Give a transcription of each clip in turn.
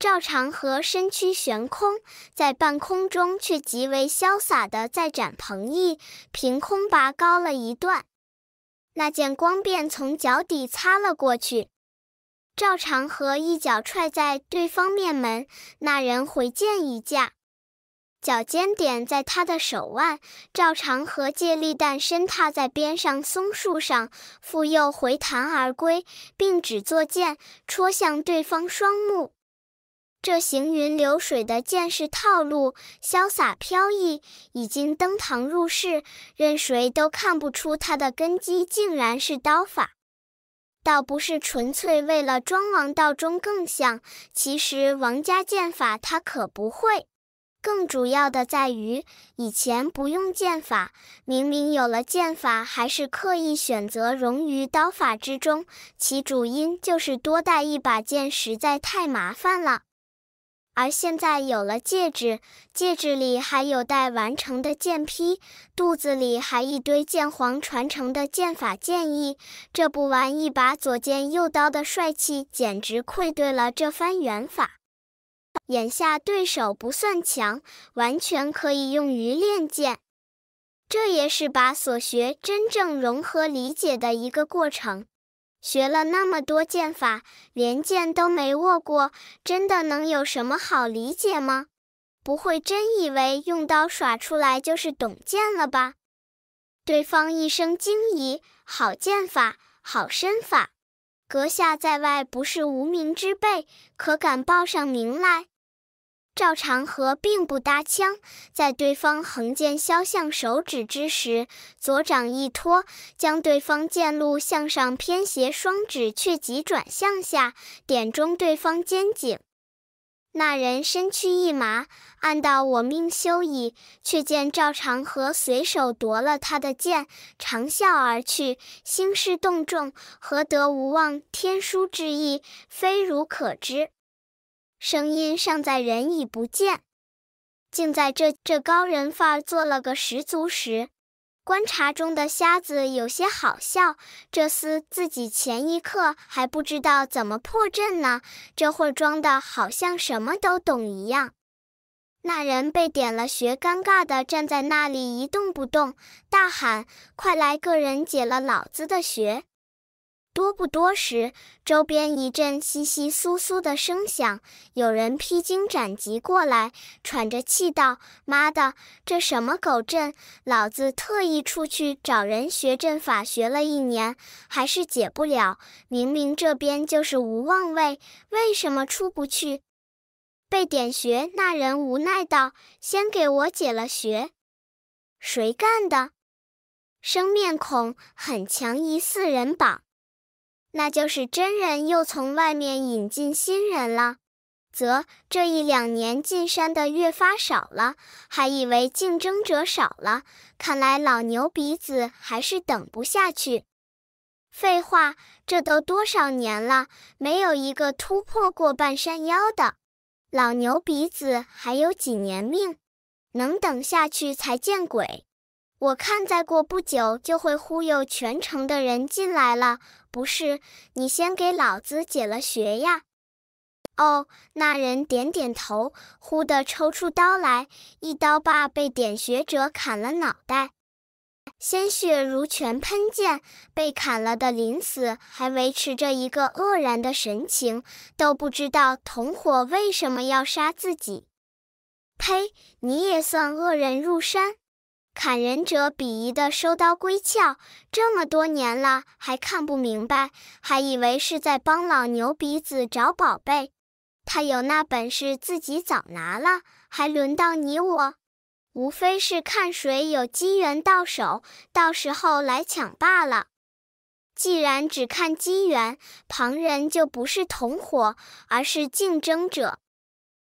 赵长河身躯悬空，在半空中却极为潇洒地再展鹏翼，凭空拔高了一段。那剑光便从脚底擦了过去。赵长河一脚踹在对方面门，那人回剑一架，脚尖点在他的手腕。赵长河借力弹身，踏在边上松树上，复又回弹而归，并指作剑，戳向对方双目。这行云流水的剑士套路，潇洒飘逸，已经登堂入室，任谁都看不出他的根基竟然是刀法。倒不是纯粹为了装王道中更像，其实王家剑法他可不会。更主要的在于，以前不用剑法，明明有了剑法，还是刻意选择融于刀法之中，其主因就是多带一把剑实在太麻烦了。而现在有了戒指，戒指里还有待完成的剑坯，肚子里还一堆剑皇传承的剑法剑意。这不玩一把左剑右刀的帅气，简直愧对了这番缘法。眼下对手不算强，完全可以用于练剑，这也是把所学真正融合理解的一个过程。学了那么多剑法，连剑都没握过，真的能有什么好理解吗？不会真以为用刀耍出来就是懂剑了吧？对方一声惊疑：“好剑法，好身法，阁下在外不是无名之辈，可敢报上名来？”赵长河并不搭腔，在对方横剑削向手指之时，左掌一托，将对方剑路向上偏斜，双指却急转向下，点中对方肩颈。那人身躯一麻，暗道我命休矣，却见赵长河随手夺了他的剑，长啸而去。兴师动众，何得无望天书之意？非汝可知。声音尚在，人已不见。竟在这这高人范儿做了个十足时，观察中的瞎子有些好笑。这厮自己前一刻还不知道怎么破阵呢，这会儿装的好像什么都懂一样。那人被点了穴，尴尬的站在那里一动不动，大喊：“快来个人解了老子的穴！”多不多时，周边一阵窸窸窣窣的声响，有人披荆斩棘过来，喘着气道：“妈的，这什么狗阵！老子特意出去找人学阵法学了一年，还是解不了。明明这边就是无望位，为什么出不去？被点穴那人无奈道：‘先给我解了穴。’谁干的？生面孔，很强，疑似人绑。”那就是真人又从外面引进新人了，则这一两年进山的越发少了，还以为竞争者少了，看来老牛鼻子还是等不下去。废话，这都多少年了，没有一个突破过半山腰的，老牛鼻子还有几年命，能等下去才见鬼！我看再过不久就会忽悠全城的人进来了，不是？你先给老子解了穴呀！哦，那人点点头，忽地抽出刀来，一刀把被点穴者砍了脑袋，鲜血如泉喷溅。被砍了的临死还维持着一个愕然的神情，都不知道同伙为什么要杀自己。呸！你也算恶人入山。砍人者鄙夷的收刀归鞘，这么多年了还看不明白，还以为是在帮老牛鼻子找宝贝。他有那本事自己早拿了，还轮到你我？无非是看谁有机缘到手，到时候来抢罢了。既然只看机缘，旁人就不是同伙，而是竞争者。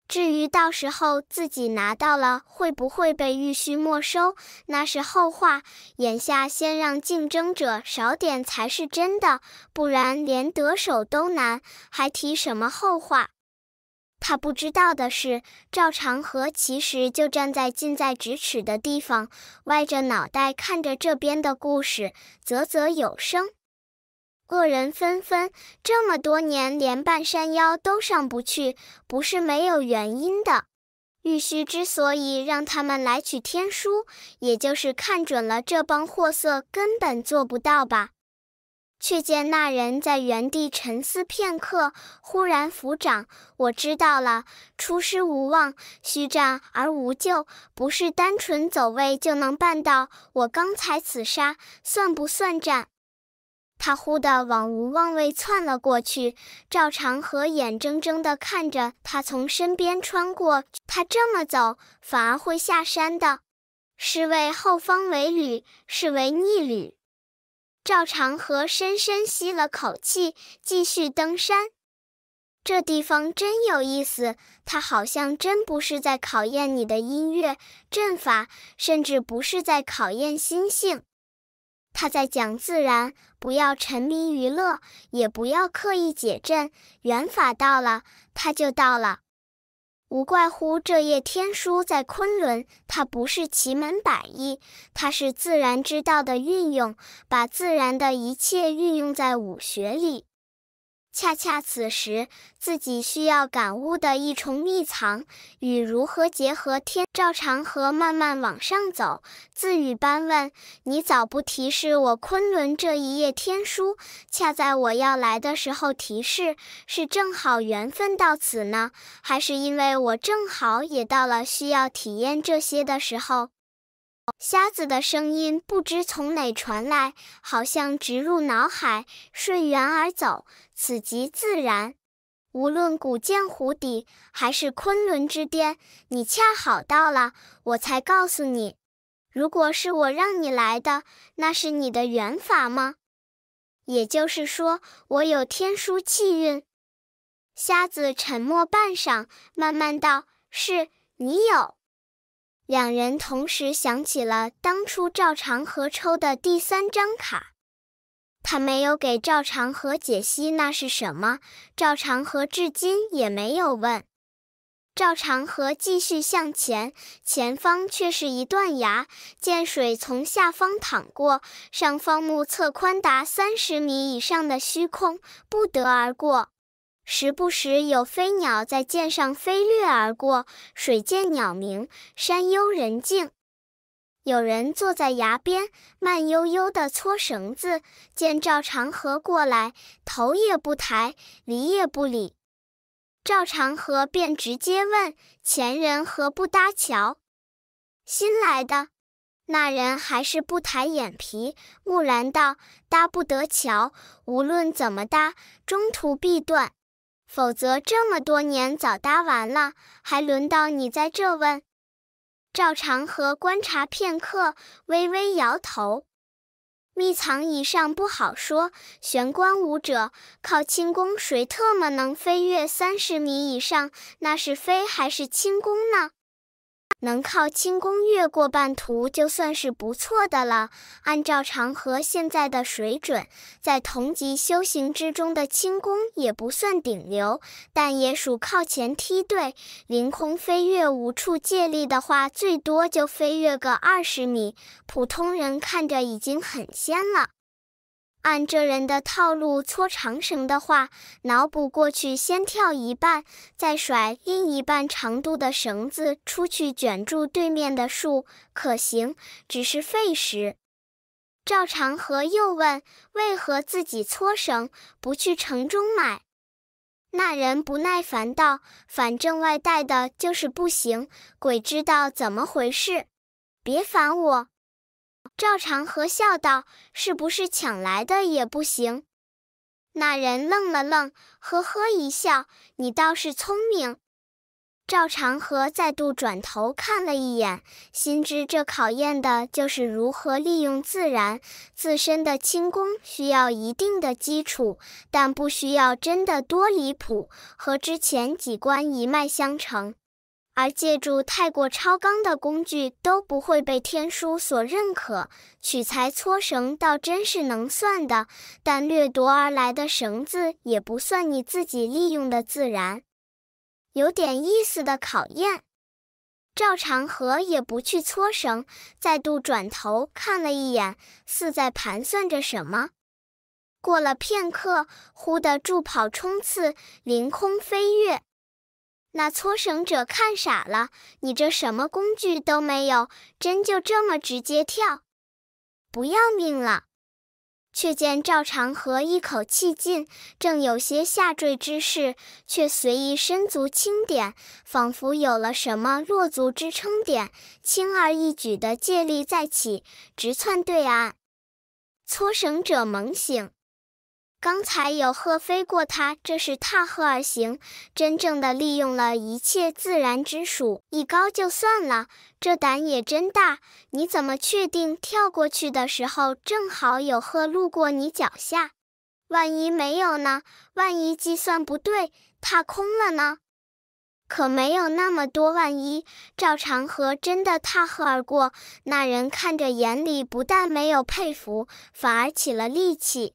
至于到时候自己拿到了会不会被玉虚没收，那是后话。眼下先让竞争者少点才是真的，不然连得手都难，还提什么后话？他不知道的是，赵长河其实就站在近在咫尺的地方，歪着脑袋看着这边的故事，啧啧有声。恶人纷纷，这么多年连半山腰都上不去，不是没有原因的。玉虚之所以让他们来取天书，也就是看准了这帮货色根本做不到吧。却见那人在原地沉思片刻，忽然抚掌：“我知道了，出师无望，虚战而无救，不是单纯走位就能办到。我刚才此杀，算不算战？”他忽地往无望位窜了过去，赵长河眼睁睁地看着他从身边穿过。他这么走，反而会下山的。是为后方为旅，是为逆旅。赵长河深深吸了口气，继续登山。这地方真有意思，它好像真不是在考验你的音乐阵法，甚至不是在考验心性。他在讲自然，不要沉迷娱乐，也不要刻意解阵，缘法到了，他就到了。无怪乎这页天书在昆仑，它不是奇门百艺，它是自然之道的运用，把自然的一切运用在武学里。恰恰此时，自己需要感悟的一重秘藏与如何结合天照长河慢慢往上走，自语般问：“你早不提示我昆仑这一页天书，恰在我要来的时候提示，是正好缘分到此呢，还是因为我正好也到了需要体验这些的时候？”瞎子的声音不知从哪传来，好像直入脑海，顺缘而走，此即自然。无论古剑湖底还是昆仑之巅，你恰好到了，我才告诉你。如果是我让你来的，那是你的缘法吗？也就是说，我有天书气运。瞎子沉默半晌，慢慢道：“是你有。”两人同时想起了当初赵长河抽的第三张卡，他没有给赵长河解析那是什么，赵长河至今也没有问。赵长河继续向前，前方却是一断崖，见水从下方淌过，上方目测宽达三十米以上的虚空，不得而过。时不时有飞鸟在涧上飞掠而过，水涧鸟鸣，山幽人静。有人坐在崖边，慢悠悠地搓绳子。见赵长河过来，头也不抬，理也不理。赵长河便直接问：“前人何不搭桥？”新来的那人还是不抬眼皮，木然道：“搭不得桥，无论怎么搭，中途必断。”否则这么多年早搭完了，还轮到你在这问？赵长河观察片刻，微微摇头。秘藏以上不好说。玄关武者靠轻功，谁特么能飞跃三十米以上？那是飞还是轻功呢？能靠轻功越过半途就算是不错的了。按照长河现在的水准，在同级修行之中的轻功也不算顶流，但也属靠前梯队。凌空飞跃无处借力的话，最多就飞跃个二十米，普通人看着已经很仙了。按这人的套路搓长绳的话，脑补过去先跳一半，再甩另一半长度的绳子出去卷住对面的树，可行，只是费时。赵长河又问：“为何自己搓绳，不去城中买？”那人不耐烦道：“反正外带的就是不行，鬼知道怎么回事，别烦我。”赵长河笑道：“是不是抢来的也不行？”那人愣了愣，呵呵一笑：“你倒是聪明。”赵长河再度转头看了一眼，心知这考验的就是如何利用自然自身的轻功，需要一定的基础，但不需要真的多离谱，和之前几关一脉相承。而借助太过超纲的工具都不会被天书所认可，取材搓绳倒真是能算的，但掠夺而来的绳子也不算你自己利用的自然。有点意思的考验。赵长河也不去搓绳，再度转头看了一眼，似在盘算着什么。过了片刻，忽的助跑冲刺，凌空飞跃。那搓绳者看傻了，你这什么工具都没有，真就这么直接跳，不要命了？却见赵长河一口气劲，正有些下坠之势，却随意身足轻点，仿佛有了什么落足支撑点，轻而易举的借力再起，直窜对岸。搓绳者猛醒。刚才有鹤飞过，它，这是踏鹤而行，真正的利用了一切自然之术。一高就算了，这胆也真大。你怎么确定跳过去的时候正好有鹤路过你脚下？万一没有呢？万一计算不对，踏空了呢？可没有那么多万一。赵长河真的踏鹤而过，那人看着眼里不但没有佩服，反而起了力气。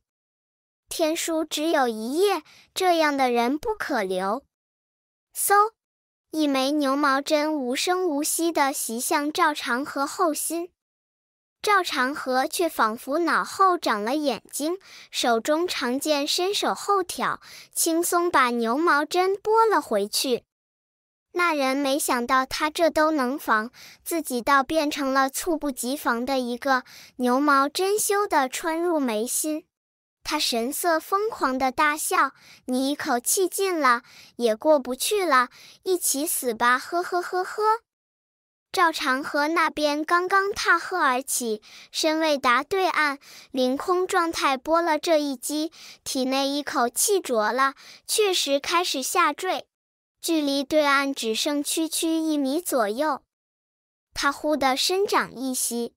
天书只有一页，这样的人不可留。嗖！一枚牛毛针无声无息的袭向赵长河后心，赵长河却仿佛脑后长了眼睛，手中长剑伸手后挑，轻松把牛毛针拨了回去。那人没想到他这都能防，自己倒变成了猝不及防的一个牛毛针，羞的穿入眉心。他神色疯狂地大笑：“你一口气尽了，也过不去了，一起死吧！”呵呵呵呵。赵长河那边刚刚踏鹤而起，身未达对岸，凌空状态拨了这一击，体内一口气浊了，确实开始下坠，距离对岸只剩区区一米左右。他忽地伸掌一吸。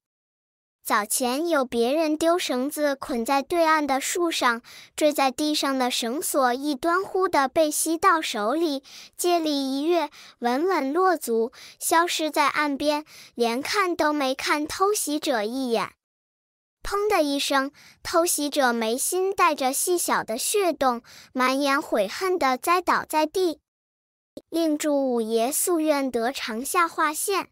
早前有别人丢绳子捆在对岸的树上，坠在地上的绳索一端忽地被吸到手里，借力一跃，稳稳落足，消失在岸边，连看都没看偷袭者一眼。砰的一声，偷袭者眉心带着细小的血洞，满眼悔恨地栽倒在地。令祝五爷夙愿得偿，下划线。